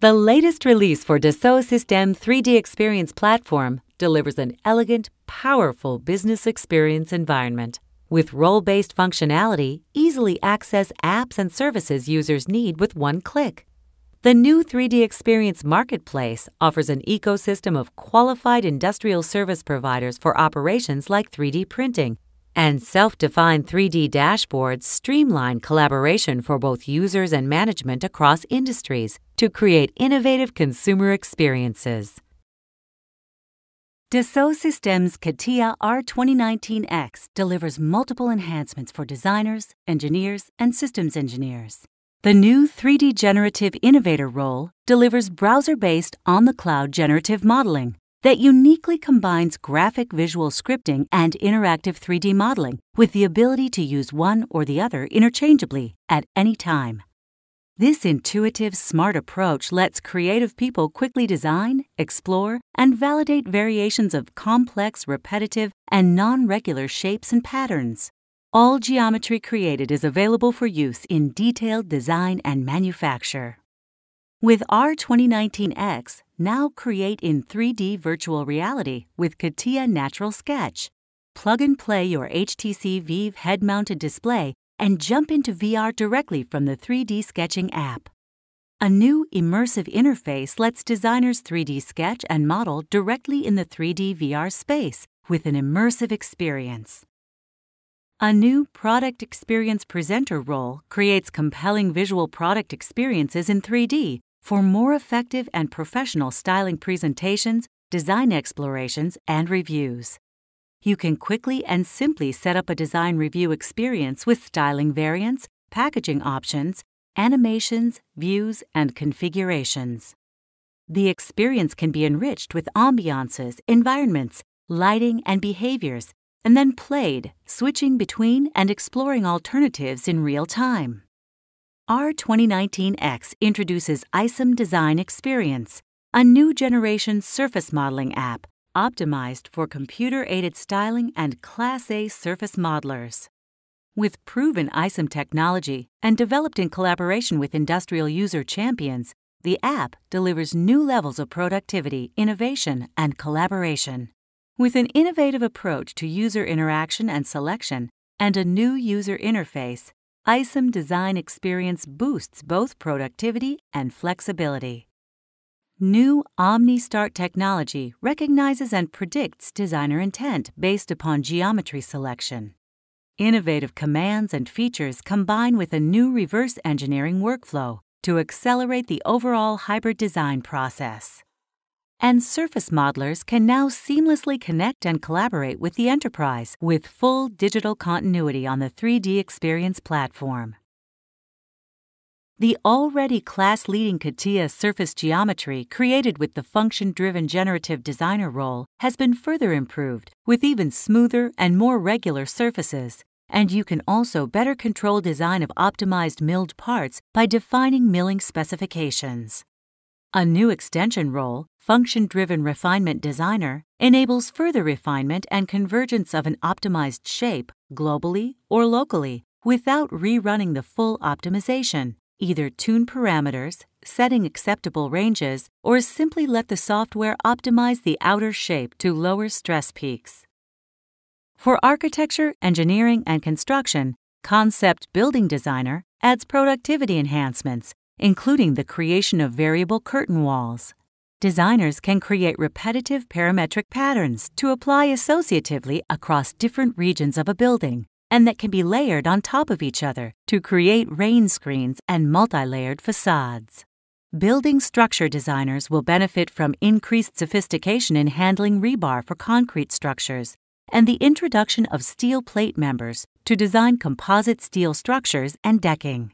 The latest release for Dassault System 3D Experience platform delivers an elegant, powerful business experience environment. With role based functionality, easily access apps and services users need with one click. The new 3D Experience Marketplace offers an ecosystem of qualified industrial service providers for operations like 3D printing, and self defined 3D dashboards streamline collaboration for both users and management across industries to create innovative consumer experiences. Dassault Systems CATIA R2019X delivers multiple enhancements for designers, engineers, and systems engineers. The new 3D Generative Innovator role delivers browser based on the cloud generative modeling that uniquely combines graphic visual scripting and interactive 3D modeling with the ability to use one or the other interchangeably at any time. This intuitive, smart approach lets creative people quickly design, explore, and validate variations of complex, repetitive, and non regular shapes and patterns all geometry created is available for use in detailed design and manufacture. With R2019X, now create in 3D virtual reality with CATIA Natural Sketch. Plug and play your HTC Vive head-mounted display and jump into VR directly from the 3D Sketching app. A new immersive interface lets designers 3D sketch and model directly in the 3D VR space with an immersive experience. A new product experience presenter role creates compelling visual product experiences in 3D for more effective and professional styling presentations, design explorations, and reviews. You can quickly and simply set up a design review experience with styling variants, packaging options, animations, views, and configurations. The experience can be enriched with ambiances, environments, lighting, and behaviors and then played, switching between and exploring alternatives in real time. R2019X introduces ISOM Design Experience, a new generation surface modeling app optimized for computer aided styling and Class A surface modelers. With proven ISOM technology and developed in collaboration with industrial user champions, the app delivers new levels of productivity, innovation, and collaboration. With an innovative approach to user interaction and selection and a new user interface, ISOM Design Experience boosts both productivity and flexibility. New OmniStart technology recognizes and predicts designer intent based upon geometry selection. Innovative commands and features combine with a new reverse engineering workflow to accelerate the overall hybrid design process and surface modelers can now seamlessly connect and collaborate with the enterprise with full digital continuity on the 3D Experience platform. The already class-leading CATIA surface geometry created with the function-driven generative designer role has been further improved with even smoother and more regular surfaces, and you can also better control design of optimized milled parts by defining milling specifications. A new extension role, Function Driven Refinement Designer, enables further refinement and convergence of an optimized shape globally or locally without rerunning the full optimization. Either tune parameters, setting acceptable ranges, or simply let the software optimize the outer shape to lower stress peaks. For architecture, engineering, and construction, Concept Building Designer adds productivity enhancements including the creation of variable curtain walls. Designers can create repetitive parametric patterns to apply associatively across different regions of a building and that can be layered on top of each other to create rain screens and multi-layered facades. Building structure designers will benefit from increased sophistication in handling rebar for concrete structures and the introduction of steel plate members to design composite steel structures and decking.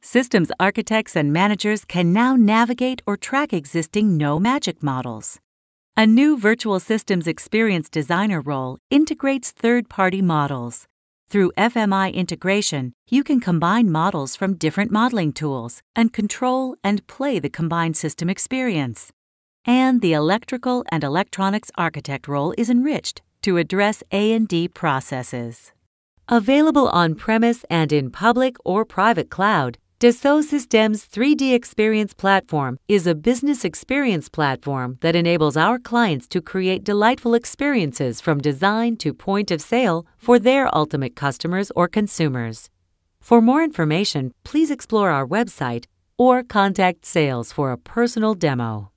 Systems architects and managers can now navigate or track existing No Magic models. A new Virtual Systems Experience Designer role integrates third party models. Through FMI integration, you can combine models from different modeling tools and control and play the combined system experience. And the electrical and electronics architect role is enriched to address A&D processes. Available on-premise and in public or private cloud, Dassault Systèmes 3D Experience Platform is a business experience platform that enables our clients to create delightful experiences from design to point of sale for their ultimate customers or consumers. For more information, please explore our website or contact sales for a personal demo.